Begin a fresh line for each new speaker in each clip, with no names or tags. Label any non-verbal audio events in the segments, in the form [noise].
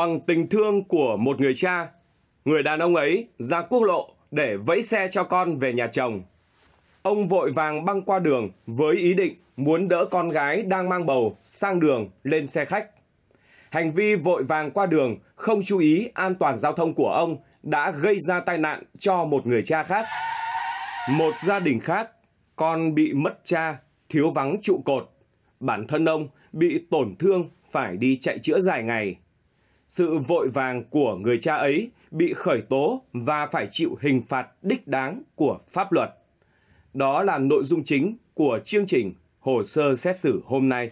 Bằng tình thương của một người cha, người đàn ông ấy ra quốc lộ để vẫy xe cho con về nhà chồng. Ông vội vàng băng qua đường với ý định muốn đỡ con gái đang mang bầu sang đường lên xe khách. Hành vi vội vàng qua đường không chú ý an toàn giao thông của ông đã gây ra tai nạn cho một người cha khác. Một gia đình khác, con bị mất cha, thiếu vắng trụ cột. Bản thân ông bị tổn thương phải đi chạy chữa dài ngày sự vội vàng của người cha ấy bị khởi tố và phải chịu hình phạt đích đáng của pháp luật. Đó là nội dung chính của chương trình Hồ sơ xét xử hôm
nay.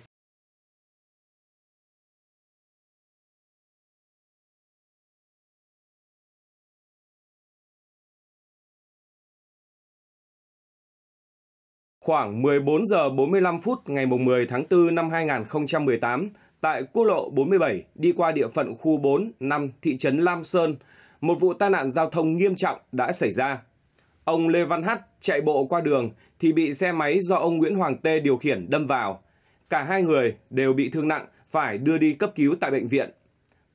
Khoảng 14 giờ 45 phút ngày 10 tháng
4 năm 2018, tại quốc lộ 47 đi qua địa phận khu 4 năm thị trấn Lam Sơn, một vụ tai nạn giao thông nghiêm trọng đã xảy ra. Ông Lê Văn Hát chạy bộ qua đường thì bị xe máy do ông Nguyễn Hoàng Tê điều khiển đâm vào. Cả hai người đều bị thương nặng phải đưa đi cấp cứu tại bệnh viện.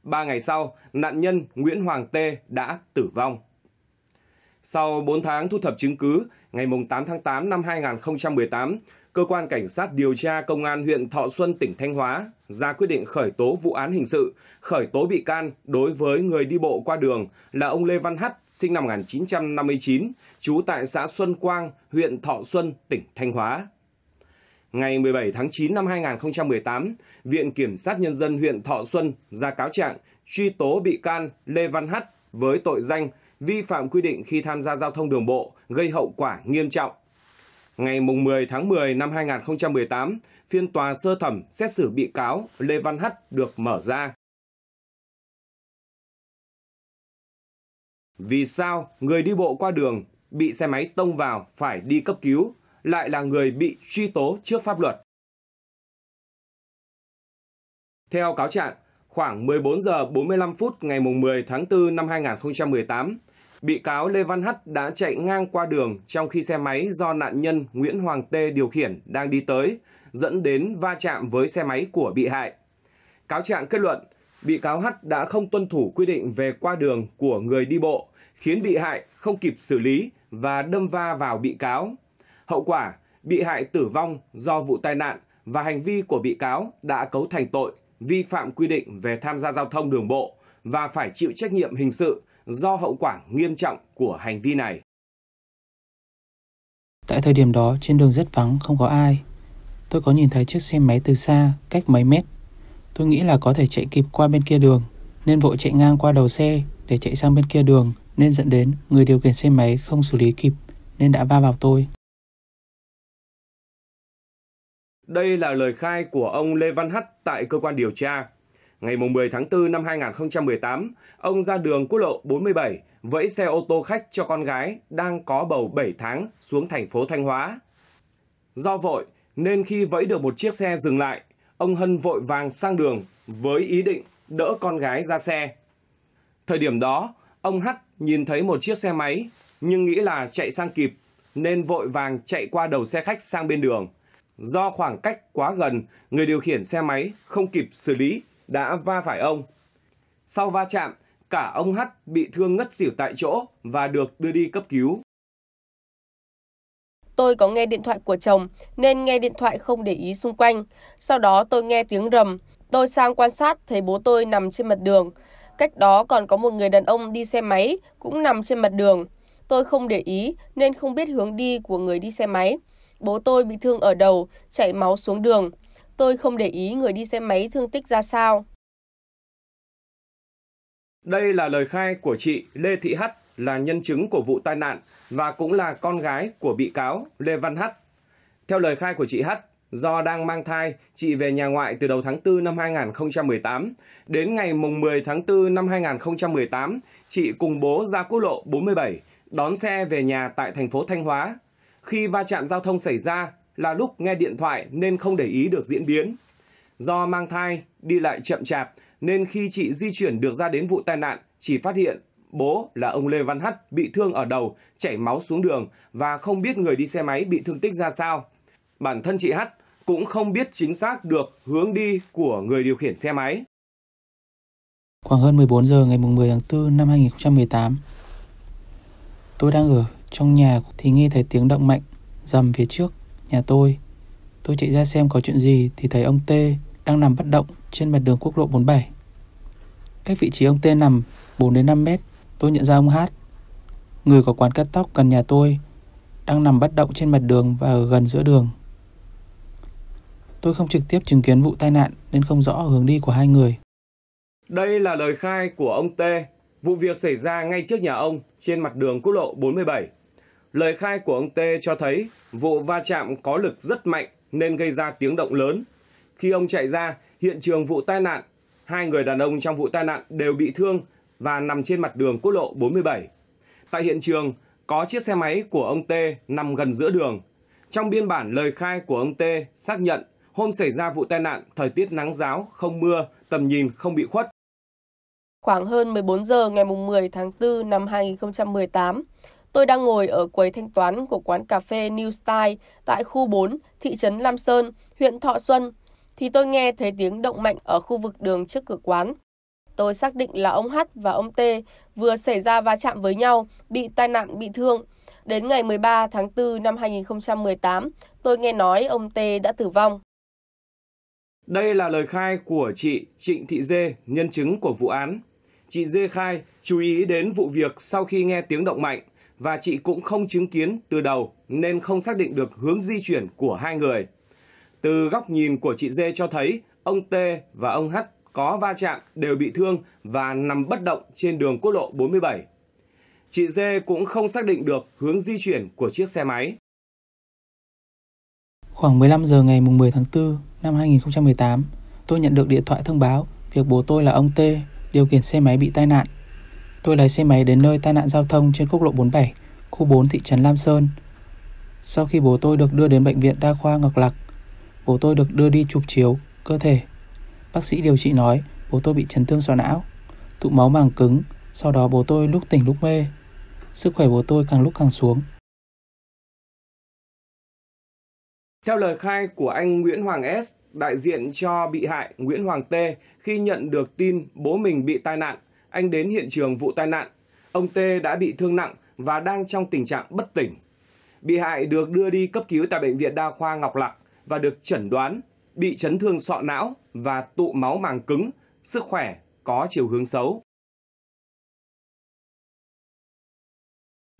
Ba ngày sau, nạn nhân Nguyễn Hoàng Tê đã tử vong. Sau 4 tháng thu thập chứng cứ, ngày 8 tháng 8 năm 2018, cơ quan cảnh sát điều tra công an huyện Thọ Xuân, tỉnh Thanh Hóa ra quyết định khởi tố vụ án hình sự, khởi tố bị can đối với người đi bộ qua đường là ông Lê Văn Hắt, sinh năm 1959, trú tại xã Xuân Quang, huyện Thọ Xuân, tỉnh Thanh Hóa. Ngày 17 tháng 9 năm 2018, Viện Kiểm sát Nhân dân huyện Thọ Xuân ra cáo trạng truy tố bị can Lê Văn Hắt với tội danh vi phạm quy định khi tham gia giao thông đường bộ gây hậu quả nghiêm trọng Ngày 10 tháng 10 năm 2018, phiên tòa sơ thẩm xét xử bị cáo Lê Văn Hắt được mở ra. Vì sao người đi bộ qua đường bị xe máy tông vào phải đi cấp cứu lại là người bị truy tố trước pháp luật? Theo cáo trạng, khoảng 14 giờ 45 phút ngày 10 tháng 4 năm 2018, bị cáo Lê Văn Hắt đã chạy ngang qua đường trong khi xe máy do nạn nhân Nguyễn Hoàng Tê điều khiển đang đi tới, dẫn đến va chạm với xe máy của bị hại. Cáo trạng kết luận, bị cáo Hắt đã không tuân thủ quy định về qua đường của người đi bộ, khiến bị hại không kịp xử lý và đâm va vào bị cáo. Hậu quả, bị hại tử vong do vụ tai nạn và hành vi của bị cáo đã cấu thành tội vi phạm quy định về tham gia giao thông đường bộ và phải chịu trách nhiệm hình sự do hậu quả nghiêm trọng của hành vi này.
Tại thời điểm đó, trên đường rất vắng, không có ai. Tôi có nhìn thấy chiếc xe máy từ xa, cách mấy mét. Tôi nghĩ là có thể chạy kịp qua bên kia đường, nên vội chạy ngang qua đầu xe để chạy sang bên kia đường, nên dẫn đến người điều khiển xe máy không xử lý kịp, nên đã va vào tôi.
Đây là lời khai của ông Lê Văn Hắt tại cơ quan điều tra. Ngày 10 tháng 4 năm 2018, ông ra đường quốc lộ 47 vẫy xe ô tô khách cho con gái đang có bầu 7 tháng xuống thành phố Thanh Hóa. Do vội nên khi vẫy được một chiếc xe dừng lại, ông Hân vội vàng sang đường với ý định đỡ con gái ra xe. Thời điểm đó, ông hắc nhìn thấy một chiếc xe máy nhưng nghĩ là chạy sang kịp nên vội vàng chạy qua đầu xe khách sang bên đường. Do khoảng cách quá gần, người điều khiển xe máy không kịp xử lý đã va phải ông. Sau va chạm, cả ông Hắt bị thương ngất xỉu tại chỗ và được đưa đi cấp cứu.
Tôi có nghe điện thoại của chồng nên nghe điện thoại không để ý xung quanh. Sau đó tôi nghe tiếng rầm. Tôi sang quan sát thấy bố tôi nằm trên mặt đường. Cách đó còn có một người đàn ông đi xe máy cũng nằm trên mặt đường. Tôi không để ý nên không biết hướng đi của người đi xe máy. Bố tôi bị thương ở đầu, chảy máu xuống đường. Tôi không để ý người đi xe máy thương tích ra sao.
Đây là lời khai của chị Lê Thị Hắt là nhân chứng của vụ tai nạn và cũng là con gái của bị cáo Lê Văn Hắt. Theo lời khai của chị Hắt, do đang mang thai, chị về nhà ngoại từ đầu tháng 4 năm 2018. Đến ngày mùng 10 tháng 4 năm 2018, chị cùng bố ra quốc lộ 47, đón xe về nhà tại thành phố Thanh Hóa. Khi va chạm giao thông xảy ra, là lúc nghe điện thoại nên không để ý được diễn biến. Do mang thai, đi lại chậm chạp nên khi chị di chuyển được ra đến vụ tai nạn, chỉ phát hiện bố là ông Lê Văn Hắt bị thương ở đầu, chảy máu xuống đường và không biết người đi xe máy bị thương tích ra sao. Bản thân chị Hắt cũng không biết chính xác được hướng đi của người điều khiển xe máy.
Khoảng hơn 14 giờ ngày 10 tháng 4 năm 2018, tôi đang ở trong nhà thì nghe thấy tiếng động mạnh dầm phía trước nhà tôi. Tôi chạy ra xem có chuyện gì thì thấy ông T đang nằm bất động trên mặt đường quốc lộ 47. Cách vị trí ông T nằm 4 đến 5 mét, tôi nhận ra ông Hát. Người có quán cắt tóc gần nhà tôi đang nằm bất động trên mặt đường và ở gần giữa đường. Tôi không trực tiếp chứng kiến vụ tai nạn nên không rõ hướng đi của hai người.
Đây là lời khai của ông T. Vụ việc xảy ra ngay trước nhà ông trên mặt đường quốc lộ 47. Lời khai của ông Tê cho thấy vụ va chạm có lực rất mạnh nên gây ra tiếng động lớn. Khi ông chạy ra, hiện trường vụ tai nạn, hai người đàn ông trong vụ tai nạn đều bị thương và nằm trên mặt đường quốc lộ 47. Tại hiện trường, có chiếc xe máy của ông Tê nằm gần giữa đường. Trong biên bản lời khai của ông Tê xác nhận hôm xảy ra vụ tai nạn, thời tiết nắng giáo, không mưa, tầm nhìn không bị khuất.
Khoảng hơn 14 giờ ngày 10 tháng 4 năm 2018, Tôi đang ngồi ở quầy thanh toán của quán cà phê New Style tại khu 4, thị trấn Lam Sơn, huyện Thọ Xuân, thì tôi nghe thấy tiếng động mạnh ở khu vực đường trước cửa quán. Tôi xác định là ông H và ông T vừa xảy ra va chạm với nhau, bị tai nạn bị thương. Đến ngày 13 tháng 4 năm 2018, tôi nghe nói ông T đã tử vong.
Đây là lời khai của chị Trịnh Thị Dê, nhân chứng của vụ án. Chị Dê khai chú ý đến vụ việc sau khi nghe tiếng động mạnh và chị cũng không chứng kiến từ đầu nên không xác định được hướng di chuyển của hai người. Từ góc nhìn của chị Dê cho thấy ông T và ông H có va chạm đều bị thương và nằm bất động trên đường quốc lộ 47. Chị Dê cũng không xác định được hướng di chuyển của chiếc xe máy.
Khoảng 15 giờ ngày 10 tháng 4 năm 2018, tôi nhận được điện thoại thông báo việc bố tôi là ông T điều khiển xe máy bị tai nạn Tôi lái xe máy đến nơi tai nạn giao thông trên quốc lộ 47, khu 4 thị trấn Lam Sơn. Sau khi bố tôi được đưa đến bệnh viện đa khoa Ngọc Lặc, bố tôi được đưa đi chụp chiếu cơ thể. Bác sĩ điều trị nói bố tôi bị chấn thương sọ não, tụ máu màng cứng, sau đó bố tôi lúc tỉnh lúc mê. Sức khỏe bố tôi càng lúc càng xuống.
Theo lời khai của anh Nguyễn Hoàng S, đại diện cho bị hại Nguyễn Hoàng T khi nhận được tin bố mình bị tai nạn, anh đến hiện trường vụ tai nạn. Ông T đã bị thương nặng và đang trong tình trạng bất tỉnh. Bị hại được đưa đi cấp cứu tại Bệnh viện Đa khoa Ngọc Lặc và được chẩn đoán bị chấn thương sọ não và tụ máu màng cứng, sức khỏe có chiều hướng xấu.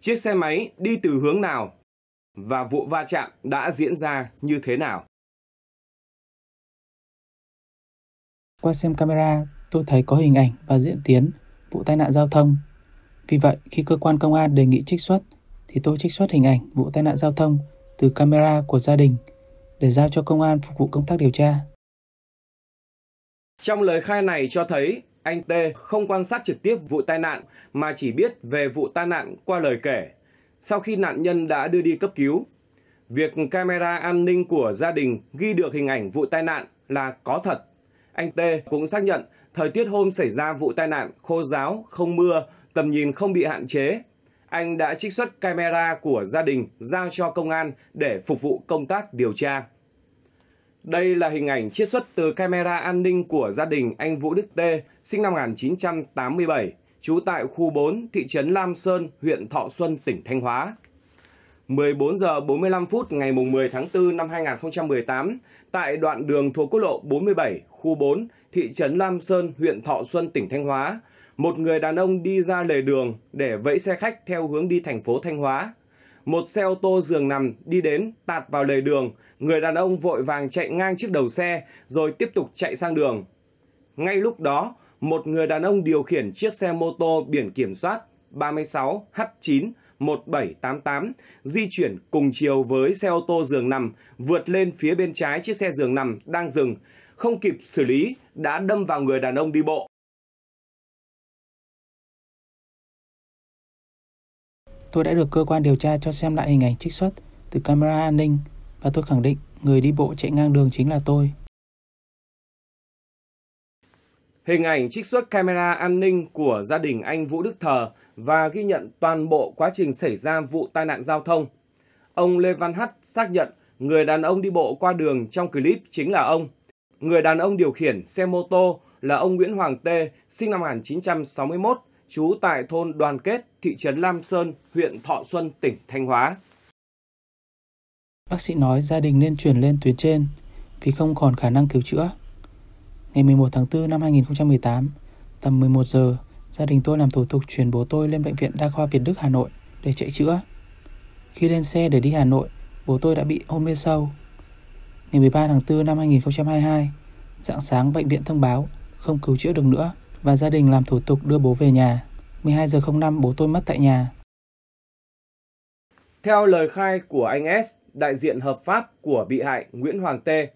Chiếc xe máy đi từ hướng nào và vụ va chạm đã diễn ra như thế nào?
Qua xem camera, tôi thấy có hình ảnh và diễn tiến vụ tai nạn giao thông. Vì vậy, khi cơ quan công an đề nghị trích xuất, thì tôi trích xuất hình ảnh vụ tai nạn giao thông từ camera của gia đình để giao cho công an phục vụ công tác điều tra.
Trong lời khai này cho thấy, anh T không quan sát trực tiếp vụ tai nạn mà chỉ biết về vụ tai nạn qua lời kể. Sau khi nạn nhân đã đưa đi cấp cứu, việc camera an ninh của gia đình ghi được hình ảnh vụ tai nạn là có thật. Anh T cũng xác nhận Thời tiết hôm xảy ra vụ tai nạn khô giáo, không mưa, tầm nhìn không bị hạn chế. Anh đã trích xuất camera của gia đình giao cho công an để phục vụ công tác điều tra. Đây là hình ảnh chiết xuất từ camera an ninh của gia đình anh Vũ Đức Tê, sinh năm 1987, trú tại khu 4, thị trấn Lam Sơn, huyện Thọ Xuân, tỉnh Thanh Hóa. 14 giờ 45 phút ngày 10 tháng 4 năm 2018 tại đoạn đường thuộc quốc lộ 47, khu 4, thị trấn Lam Sơn, huyện Thọ Xuân, tỉnh Thanh Hóa, một người đàn ông đi ra lề đường để vẫy xe khách theo hướng đi thành phố Thanh Hóa. Một xe ô tô giường nằm đi đến tạt vào lề đường, người đàn ông vội vàng chạy ngang trước đầu xe rồi tiếp tục chạy sang đường. Ngay lúc đó, một người đàn ông điều khiển chiếc xe mô tô biển kiểm soát 36H9 1788 di chuyển cùng chiều với xe ô tô giường nằm, vượt lên phía bên trái chiếc xe giường nằm đang dừng, không kịp xử lý đã đâm vào người đàn ông đi bộ.
Tôi đã được cơ quan điều tra cho xem lại hình ảnh trích xuất từ camera an ninh và tôi khẳng định người đi bộ chạy ngang đường chính là tôi.
Hình ảnh trích xuất camera an ninh của gia đình anh Vũ Đức Thờ và ghi nhận toàn bộ quá trình xảy ra vụ tai nạn giao thông. Ông Lê Văn Hắt xác nhận người đàn ông đi bộ qua đường trong clip chính là ông. Người đàn ông điều khiển xe mô tô là ông Nguyễn Hoàng Tê, sinh năm 1961, trú tại thôn Đoàn Kết, thị trấn Lam Sơn, huyện Thọ Xuân, tỉnh Thanh Hóa.
Bác sĩ nói gia đình nên chuyển lên tuyến trên vì không còn khả năng cứu chữa. Ngày 11 tháng 4 năm 2018, tầm 11 giờ, gia đình tôi làm thủ tục chuyển bố tôi lên Bệnh viện Đa khoa Việt Đức Hà Nội để chạy chữa. Khi lên xe để đi Hà Nội, bố tôi đã bị hôn mê sâu. Ngày 13 tháng 4 năm 2022, dạng sáng bệnh viện thông báo không cứu chữa được nữa và gia đình làm thủ tục đưa bố về nhà. 12 giờ 05 bố tôi mất tại nhà.
Theo lời khai của anh S, đại diện hợp pháp của bị hại Nguyễn Hoàng Tê,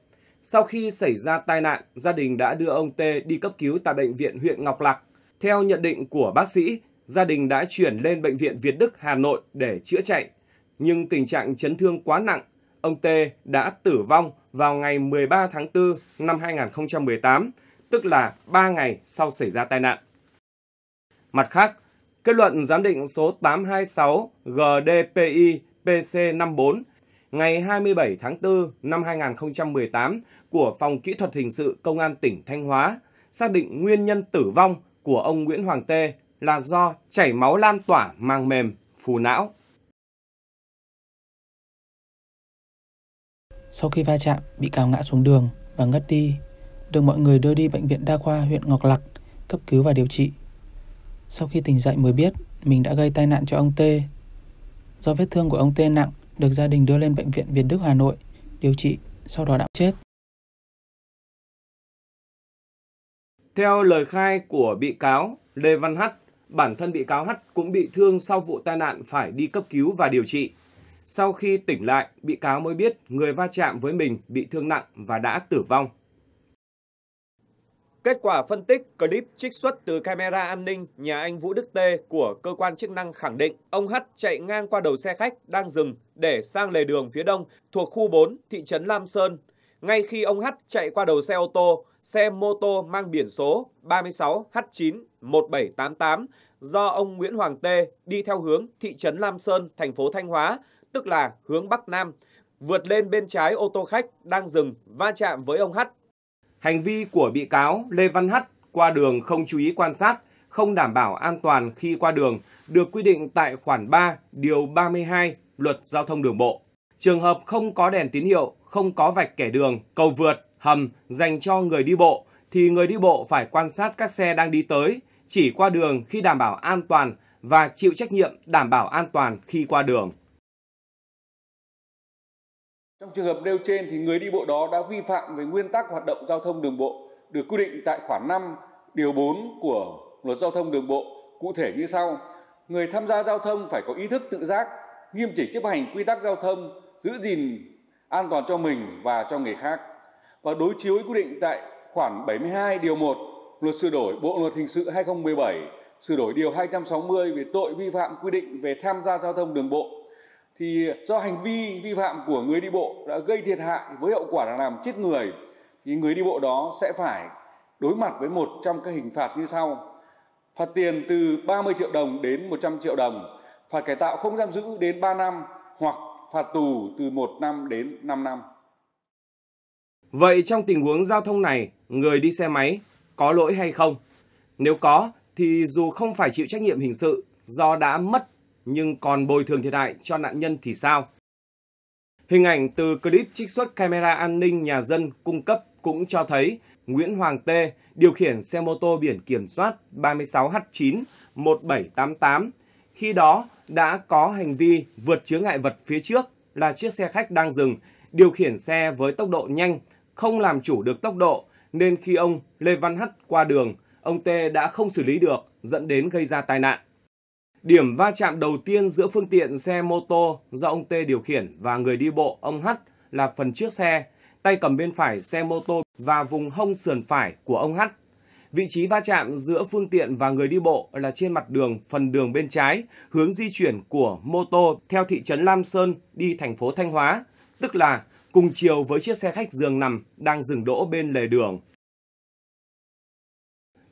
sau khi xảy ra tai nạn, gia đình đã đưa ông Tê đi cấp cứu tại bệnh viện huyện Ngọc Lặc theo nhận định của bác sĩ, gia đình đã chuyển lên Bệnh viện Việt Đức Hà Nội để chữa chạy. Nhưng tình trạng chấn thương quá nặng, ông Tê đã tử vong vào ngày 13 tháng 4 năm 2018, tức là 3 ngày sau xảy ra tai nạn. Mặt khác, kết luận giám định số 826 GDPI PC54 ngày 27 tháng 4 năm 2018 của Phòng Kỹ thuật Hình sự Công an tỉnh Thanh Hóa xác định nguyên nhân tử vong của ông Nguyễn Hoàng Tê là do chảy máu lan tỏa mang mềm, phù não.
Sau khi va chạm, bị cáo ngã xuống đường và ngất đi, được mọi người đưa đi bệnh viện đa khoa huyện Ngọc Lặc cấp cứu và điều trị. Sau khi tỉnh dậy mới biết mình đã gây tai nạn cho ông Tê. Do vết thương của ông Tê nặng, được gia đình đưa lên bệnh viện Việt Đức Hà Nội điều trị, sau đó đã chết.
Theo lời khai của bị cáo Lê Văn Hắt, bản thân bị cáo Hắt cũng bị thương sau vụ tai nạn phải đi cấp cứu và điều trị. Sau khi tỉnh lại, bị cáo mới biết người va chạm với mình bị thương nặng và đã tử vong. Kết quả phân tích clip trích xuất từ camera an ninh nhà anh Vũ Đức Tê của cơ quan chức năng khẳng định ông Hắt chạy ngang qua đầu xe khách đang dừng để sang lề đường phía đông thuộc khu 4 thị trấn Lam Sơn ngay khi ông H chạy qua đầu xe ô tô, xe mô tô mang biển số 36H91788 do ông Nguyễn Hoàng Tê đi theo hướng thị trấn Lam Sơn, thành phố Thanh Hóa, tức là hướng Bắc Nam, vượt lên bên trái ô tô khách đang dừng va chạm với ông H. Hành vi của bị cáo Lê Văn H qua đường không chú ý quan sát, không đảm bảo an toàn khi qua đường được quy định tại khoản 3, điều 32 Luật Giao thông Đường bộ. Trường hợp không có đèn tín hiệu, không có vạch kẻ đường, cầu vượt, hầm dành cho người đi bộ thì người đi bộ phải quan sát các xe đang đi tới, chỉ qua đường khi đảm bảo an toàn và chịu trách nhiệm đảm bảo an toàn khi qua đường.
Trong trường hợp nêu trên thì người đi bộ đó đã vi phạm về nguyên tắc hoạt động giao thông đường bộ được quy định tại khoản 5 điều 4 của Luật giao thông đường bộ cụ thể như sau: Người tham gia giao thông phải có ý thức tự giác, nghiêm chỉnh chấp hành quy tắc giao thông, giữ gìn an toàn cho mình và cho người khác và đối chiếu với quy định tại khoản 72 điều 1 luật sửa đổi Bộ luật hình sự 2017 sửa đổi điều 260 về tội vi phạm quy định về tham gia giao thông đường bộ thì do hành vi vi phạm của người đi bộ đã gây thiệt hại với hậu quả là làm chết người thì người đi bộ đó sẽ phải đối mặt với một trong các hình phạt như sau phạt tiền từ 30 triệu đồng đến 100 triệu đồng phạt cải tạo không giam giữ đến 3 năm hoặc phạt tù từ 1 năm đến 5 năm.
Vậy trong tình huống giao thông này, người đi xe máy có lỗi hay không? Nếu có thì dù không phải chịu trách nhiệm hình sự do đã mất nhưng còn bồi thường thiệt hại cho nạn nhân thì sao? Hình ảnh từ clip trích xuất camera an ninh nhà dân cung cấp cũng cho thấy Nguyễn Hoàng Tê điều khiển xe mô tô biển kiểm soát 36H9 1788. Khi đó, đã có hành vi vượt chướng ngại vật phía trước là chiếc xe khách đang dừng, điều khiển xe với tốc độ nhanh, không làm chủ được tốc độ, nên khi ông Lê Văn Hắt qua đường, ông T. đã không xử lý được, dẫn đến gây ra tai nạn. Điểm va chạm đầu tiên giữa phương tiện xe mô tô do ông T. điều khiển và người đi bộ ông Hắt là phần trước xe, tay cầm bên phải xe mô tô và vùng hông sườn phải của ông Hắt Vị trí va chạm giữa phương tiện và người đi bộ là trên mặt đường phần đường bên trái, hướng di chuyển của mô tô theo thị trấn Lam Sơn đi thành phố Thanh Hóa, tức là cùng chiều với chiếc xe khách giường nằm đang dừng đỗ bên lề đường.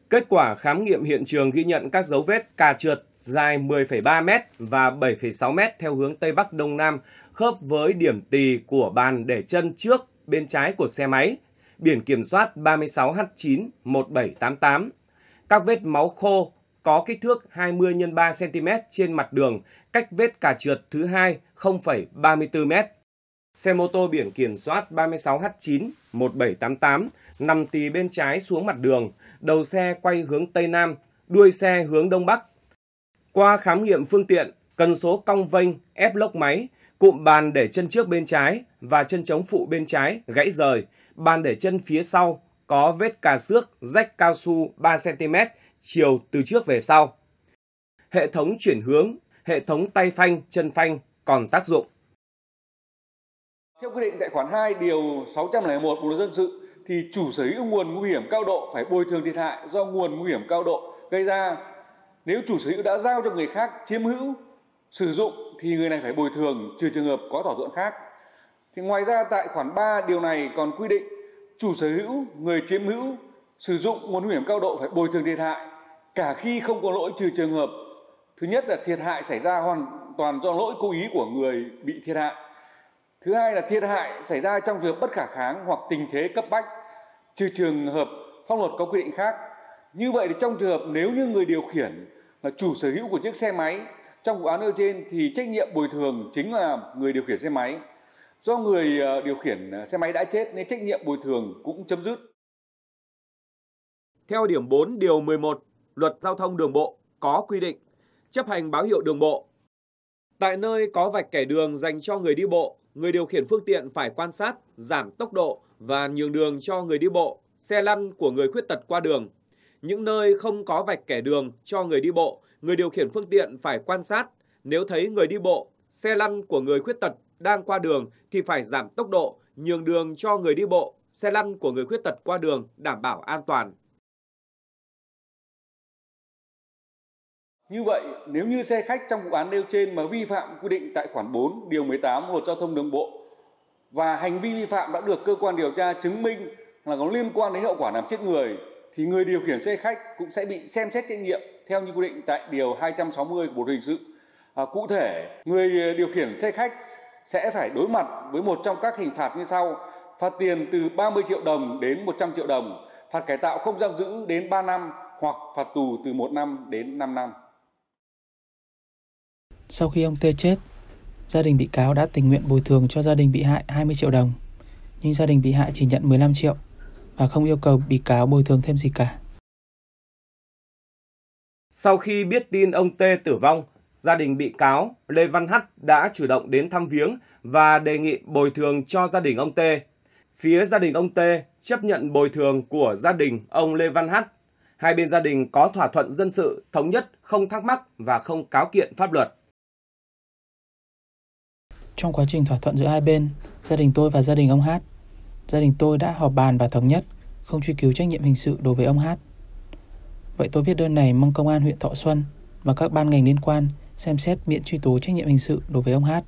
Kết quả khám nghiệm hiện trường ghi nhận các dấu vết cà trượt dài 10,3 m và 7,6 m theo hướng Tây Bắc Đông Nam, khớp với điểm tì của bàn để chân trước bên trái của xe máy biển kiểm soát 36H91788. Các vết máu khô có kích thước 20 x 3 cm trên mặt đường, cách vết cà trượt thứ hai 0,34 m. Xe mô tô biển kiểm soát 36H91788 nằm tì bên trái xuống mặt đường, đầu xe quay hướng Tây Nam, đuôi xe hướng Đông Bắc. Qua khám nghiệm phương tiện, cần số cong vênh, ép lốc máy, cụm bàn để chân trước bên trái và chân chống phụ bên trái gãy rời, bàn để chân phía sau có vết cà xước rách cao su 3cm chiều từ trước về sau. Hệ thống chuyển hướng, hệ thống tay phanh, chân phanh còn tác dụng.
Theo quy định tại khoản 2 điều 601 Bộ luật dân sự thì chủ sở hữu nguồn nguy hiểm cao độ phải bồi thường thiệt hại do nguồn nguy hiểm cao độ gây ra. Nếu chủ sở hữu đã giao cho người khác chiếm hữu, sử dụng thì người này phải bồi thường trừ trường hợp có thỏa thuận khác. Thì ngoài ra tại khoản 3 điều này còn quy định chủ sở hữu, người chiếm hữu sử dụng nguồn nguy hiểm cao độ phải bồi thường thiệt hại cả khi không có lỗi trừ trường hợp thứ nhất là thiệt hại xảy ra hoàn toàn do lỗi cố ý của người bị thiệt hại thứ hai là thiệt hại xảy ra trong trường hợp bất khả kháng hoặc tình thế cấp bách trừ trường hợp pháp luật có quy định khác như vậy thì trong trường hợp nếu như người điều khiển là chủ sở hữu của chiếc xe máy trong vụ án nêu trên thì trách nhiệm bồi thường chính là người điều khiển xe máy Do người ờ, điều khiển ờ, xe máy đã chết nên trách nhiệm bồi thường cũng chấm dứt. Theo điểm 4 điều 11 Luật Giao thông Đường bộ
có quy định chấp hành báo hiệu đường bộ. Tại nơi có vạch kẻ đường dành cho người đi bộ, người điều khiển phương tiện phải quan sát, giảm tốc độ và nhường đường cho người đi bộ, xe lăn của người khuyết tật qua đường. Những nơi không có vạch kẻ đường cho người đi bộ, người điều khiển phương tiện phải quan sát, nếu thấy người đi bộ, xe lăn của người khuyết tật đang qua đường thì phải giảm tốc độ, nhường đường cho người đi bộ, xe lăn của người khuyết tật qua
đường đảm bảo an toàn. Như vậy, nếu như xe khách trong vụ án nêu trên mà vi phạm quy định tại khoản 4 điều 18 Luật Giao thông đường bộ và hành vi vi phạm đã được cơ quan điều tra chứng minh là có liên quan đến hậu quả làm chết người thì người điều khiển xe khách cũng sẽ bị xem xét trách nhiệm theo như quy định tại điều 260 của Bộ luật hình sự. À, cụ thể, người điều khiển xe khách sẽ phải đối mặt với một trong các hình phạt như sau: phạt tiền từ 30 triệu đồng đến 100 triệu đồng, phạt cải tạo không giam giữ đến 3 năm hoặc phạt tù từ 1 năm đến 5 năm.
Sau khi ông Tê chết, gia đình bị cáo đã tình nguyện bồi thường cho gia đình bị hại 20 triệu đồng, nhưng gia đình bị hại chỉ nhận 15 triệu và không yêu cầu bị cáo bồi thường thêm gì cả.
Sau khi biết tin ông Tê tử vong, gia đình bị cáo Lê Văn Hắt đã chủ động đến thăm viếng và đề nghị bồi thường cho gia đình ông tê Phía gia đình ông tê chấp nhận bồi thường của gia đình ông Lê Văn Hắt. Hai bên gia đình có thỏa thuận dân sự thống nhất, không thắc mắc và không cáo kiện pháp luật.
Trong quá trình thỏa thuận giữa hai bên, gia đình tôi và gia đình ông Hát, gia đình tôi đã họp bàn và thống nhất không truy cứu trách nhiệm hình sự đối với ông Hát. Vậy tôi viết đơn này mong công an huyện Thọ Xuân và các ban ngành liên quan xem xét miễn truy tố trách nhiệm hình sự đối với ông Hát.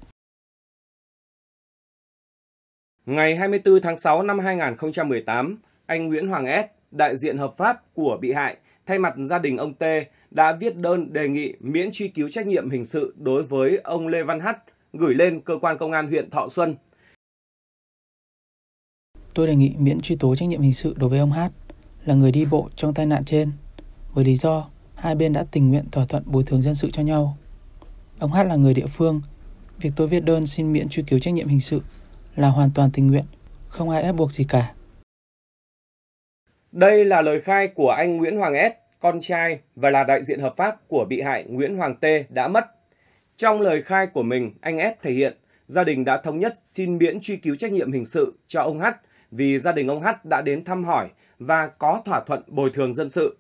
Ngày 24 tháng 6 năm 2018, anh Nguyễn Hoàng S, đại diện hợp pháp của bị hại, thay mặt gia đình ông T đã viết đơn đề nghị miễn truy cứu trách nhiệm hình sự đối với ông Lê Văn Hát gửi lên cơ quan công an huyện Thọ Xuân.
Tôi đề nghị miễn truy tố trách nhiệm hình sự đối với ông Hát là người đi bộ trong tai nạn trên với lý do hai bên đã tình nguyện thỏa thuận bồi thường dân sự cho nhau. Ông Hát là người địa phương. Việc tôi viết đơn xin miễn truy cứu trách nhiệm hình sự là hoàn toàn tình nguyện, không ai ép buộc gì cả.
Đây là lời khai của anh Nguyễn Hoàng S, con trai và là đại diện hợp pháp của bị hại Nguyễn Hoàng T đã mất. Trong lời khai của mình, anh S thể hiện gia đình đã thống nhất xin miễn truy cứu trách nhiệm hình sự cho ông hát vì gia đình ông hát đã đến thăm hỏi và có thỏa thuận bồi thường dân sự.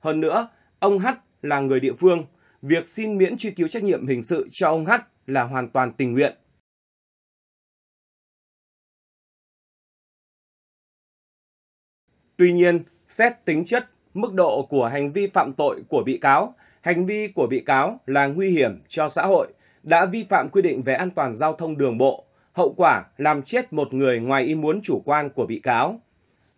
Hơn nữa, ông hát là người địa phương việc xin miễn truy cứu trách nhiệm hình sự cho ông Hắt là hoàn toàn tình nguyện. Tuy nhiên, xét tính chất, mức độ của hành vi phạm tội của bị cáo, hành vi của bị cáo là nguy hiểm cho xã hội, đã vi phạm quy định về an toàn giao thông đường bộ, hậu quả làm chết một người ngoài ý muốn chủ quan của bị cáo.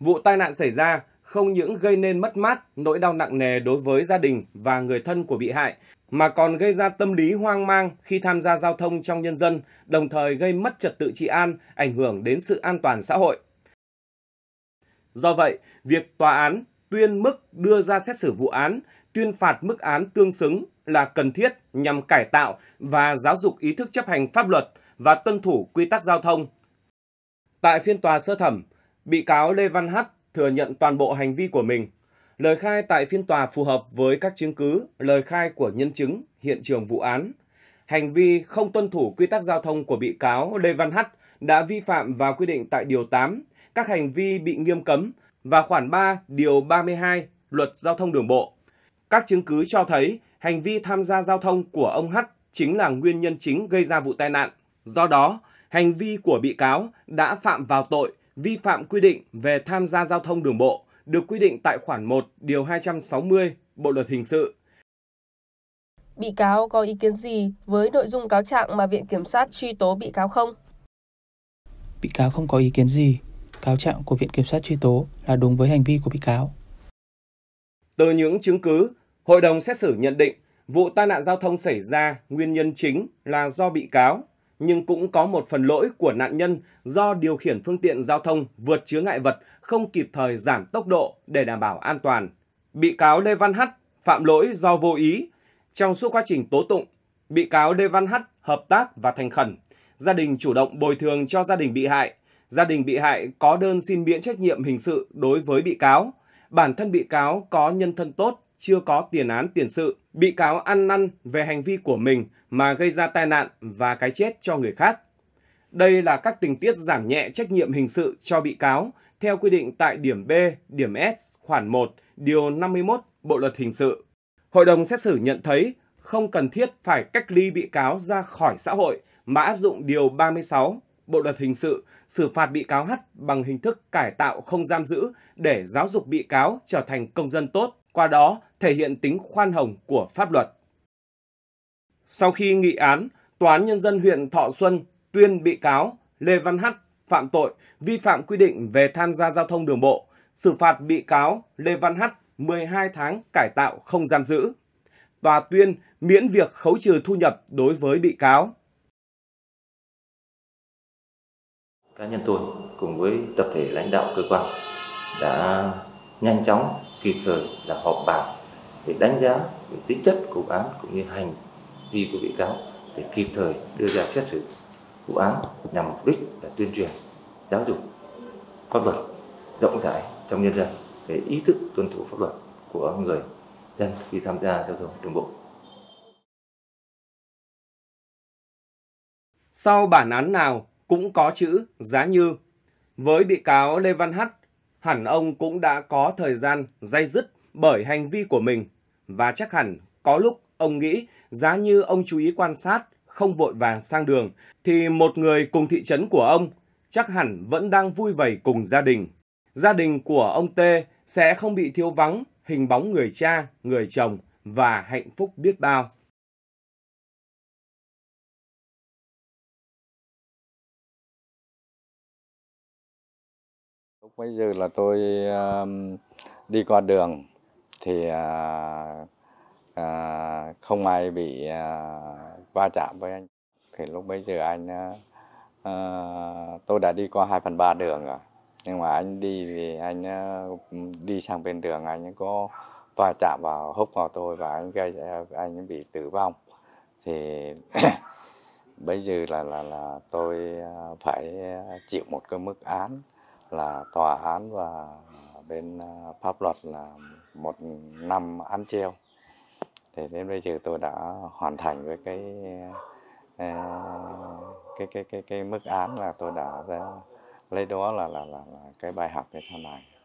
Vụ tai nạn xảy ra không những gây nên mất mát, nỗi đau nặng nề đối với gia đình và người thân của bị hại mà còn gây ra tâm lý hoang mang khi tham gia giao thông trong nhân dân, đồng thời gây mất trật tự trị an, ảnh hưởng đến sự an toàn xã hội. Do vậy, việc tòa án tuyên mức đưa ra xét xử vụ án, tuyên phạt mức án tương xứng là cần thiết nhằm cải tạo và giáo dục ý thức chấp hành pháp luật và tuân thủ quy tắc giao thông. Tại phiên tòa sơ thẩm, bị cáo Lê Văn Hát thừa nhận toàn bộ hành vi của mình Lời khai tại phiên tòa phù hợp với các chứng cứ, lời khai của nhân chứng, hiện trường vụ án. Hành vi không tuân thủ quy tắc giao thông của bị cáo Lê Văn Hắt đã vi phạm vào quy định tại Điều 8, các hành vi bị nghiêm cấm và khoản 3 Điều 32 Luật Giao thông Đường Bộ. Các chứng cứ cho thấy hành vi tham gia giao thông của ông Hắt chính là nguyên nhân chính gây ra vụ tai nạn. Do đó, hành vi của bị cáo đã phạm vào tội vi phạm quy định về tham gia giao thông đường bộ được quy định tại khoản 1 điều 260 Bộ luật hình sự.
Bị cáo có ý kiến gì với nội dung cáo trạng mà viện kiểm sát truy tố bị cáo không?
Bị cáo không có ý kiến gì. Cáo trạng của viện kiểm sát truy tố là đúng với hành vi của bị cáo.
Từ những chứng cứ, hội đồng xét xử nhận định vụ tai nạn giao thông xảy ra nguyên nhân chính là do bị cáo nhưng cũng có một phần lỗi của nạn nhân do điều khiển phương tiện giao thông vượt chứa ngại vật không kịp thời giảm tốc độ để đảm bảo an toàn. Bị cáo Lê Văn Hắt phạm lỗi do vô ý. Trong suốt quá trình tố tụng, bị cáo Lê Văn Hắt hợp tác và thành khẩn. Gia đình chủ động bồi thường cho gia đình bị hại. Gia đình bị hại có đơn xin miễn trách nhiệm hình sự đối với bị cáo. Bản thân bị cáo có nhân thân tốt, chưa có tiền án tiền sự. Bị cáo ăn năn về hành vi của mình mà gây ra tai nạn và cái chết cho người khác. Đây là các tình tiết giảm nhẹ trách nhiệm hình sự cho bị cáo theo quy định tại điểm B, điểm S, khoản 1, điều 51 Bộ luật hình sự. Hội đồng xét xử nhận thấy không cần thiết phải cách ly bị cáo ra khỏi xã hội mà áp dụng điều 36 Bộ luật hình sự xử phạt bị cáo H bằng hình thức cải tạo không giam giữ để giáo dục bị cáo trở thành công dân tốt, qua đó thể hiện tính khoan hồng của pháp luật. Sau khi nghị án, Tòa án Nhân dân huyện Thọ Xuân tuyên bị cáo Lê Văn Hắc phạm tội vi phạm quy định về tham gia giao thông đường bộ, xử phạt bị cáo Lê Văn Hắt 12 tháng cải tạo không giam giữ. Tòa tuyên miễn việc khấu trừ thu nhập đối với bị cáo. Cá nhân tôi cùng với tập thể lãnh đạo cơ quan đã nhanh chóng kịp thời là họp bàn để đánh giá về tính chất của vụ án cũng như hành vi của bị cáo để kịp thời đưa ra xét xử vụ án nhằm mục đích là tuyên truyền giáo dục pháp luật rộng rãi trong nhân
dân về ý thức tuân thủ pháp luật của người dân khi tham gia giao thông đường bộ.
Sau bản án nào cũng có chữ giá như. Với bị cáo Lê Văn Hắt, hẳn ông cũng đã có thời gian dây dứt bởi hành vi của mình và chắc hẳn có lúc ông nghĩ giá như ông chú ý quan sát không vội vàng sang đường, thì một người cùng thị trấn của ông chắc hẳn vẫn đang vui vầy cùng gia đình. Gia đình của ông Tê sẽ không bị thiếu vắng hình bóng người cha, người chồng và hạnh phúc biết
bao. Lúc bây giờ là tôi
đi qua đường thì à, à, không ai bị à, va chạm với anh thì lúc bấy giờ anh uh, tôi đã đi qua 2 phần ba đường rồi nhưng mà anh đi thì anh ờ, đi sang bên đường anh có va chạm vào húc vào tôi và anh gây anh bị tử vong thì [coughs] bây giờ là là là tôi phải chịu một cái mức án là tòa án và bên pháp luật là một năm án treo thì đến bây giờ tôi đã hoàn thành với cái ờ, cái cái cái cái mức
án là tôi đã ờ, lấy đó là là là, là cái bài học cái thế này